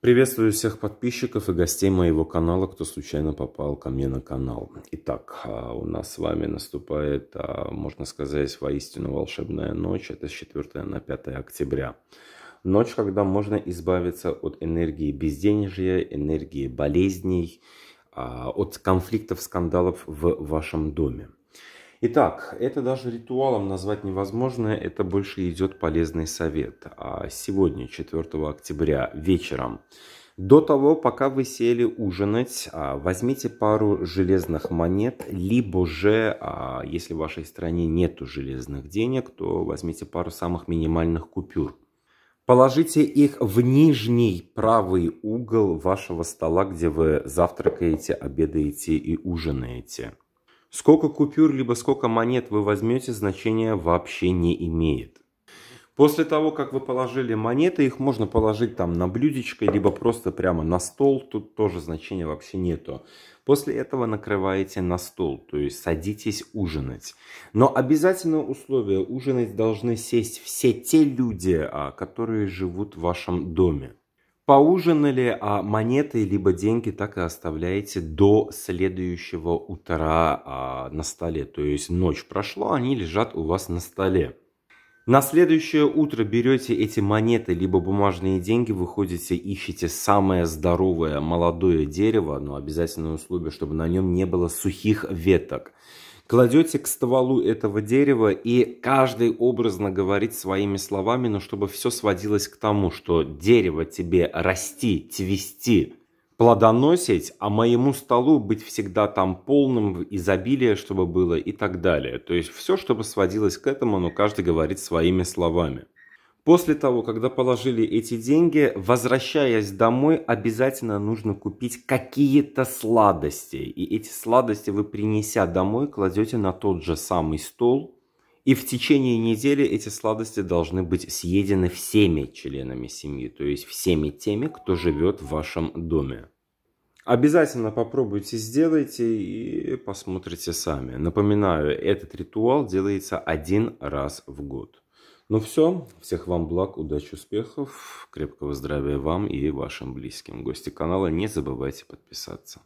Приветствую всех подписчиков и гостей моего канала, кто случайно попал ко мне на канал. Итак, а, у нас с вами наступает, а, можно сказать, воистину волшебная ночь. Это с 4 на 5 октября. Ночь, когда можно избавиться от энергии безденежья, энергии болезней, а, от конфликтов, скандалов в вашем доме. Итак, это даже ритуалом назвать невозможно, это больше идет полезный совет. А сегодня, 4 октября, вечером, до того, пока вы сели ужинать, а, возьмите пару железных монет, либо же, а, если в вашей стране нету железных денег, то возьмите пару самых минимальных купюр. Положите их в нижний правый угол вашего стола, где вы завтракаете, обедаете и ужинаете. Сколько купюр, либо сколько монет вы возьмете, значения вообще не имеет. После того, как вы положили монеты, их можно положить там на блюдечко, либо просто прямо на стол, тут тоже значения вообще нету. После этого накрываете на стол, то есть садитесь ужинать. Но обязательно условие, ужинать должны сесть все те люди, а, которые живут в вашем доме. Поужинали, а монеты либо деньги так и оставляете до следующего утра а, на столе. То есть ночь прошла, они лежат у вас на столе. На следующее утро берете эти монеты, либо бумажные деньги, выходите, ищете самое здоровое молодое дерево, но обязательное условие, чтобы на нем не было сухих веток кладете к стволу этого дерева, и каждый образно говорит своими словами, но чтобы все сводилось к тому, что дерево тебе расти, твести, плодоносить, а моему столу быть всегда там полным в изобилии, чтобы было и так далее. То есть все, чтобы сводилось к этому, но каждый говорит своими словами. После того, когда положили эти деньги, возвращаясь домой, обязательно нужно купить какие-то сладости. И эти сладости вы, принеся домой, кладете на тот же самый стол. И в течение недели эти сладости должны быть съедены всеми членами семьи, то есть всеми теми, кто живет в вашем доме. Обязательно попробуйте, сделайте и посмотрите сами. Напоминаю, этот ритуал делается один раз в год. Ну все, всех вам благ, удачи, успехов, крепкого здравия вам и вашим близким. Гости канала не забывайте подписаться.